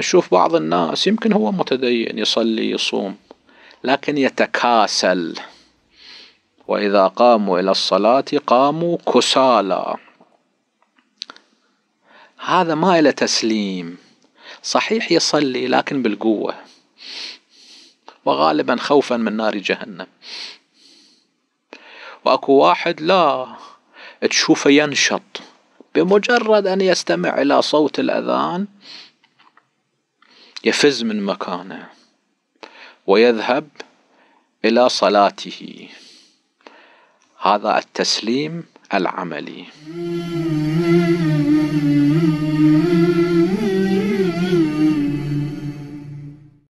نشوف بعض الناس يمكن هو متدين يصلي يصوم لكن يتكاسل واذا قاموا الى الصلاه قاموا كسالى هذا ما إلى تسليم صحيح يصلي لكن بالقوة وغالبا خوفا من نار جهنم وأكو واحد لا تشوفه ينشط بمجرد أن يستمع إلى صوت الأذان يفز من مكانه ويذهب الى صلاته هذا التسليم العملي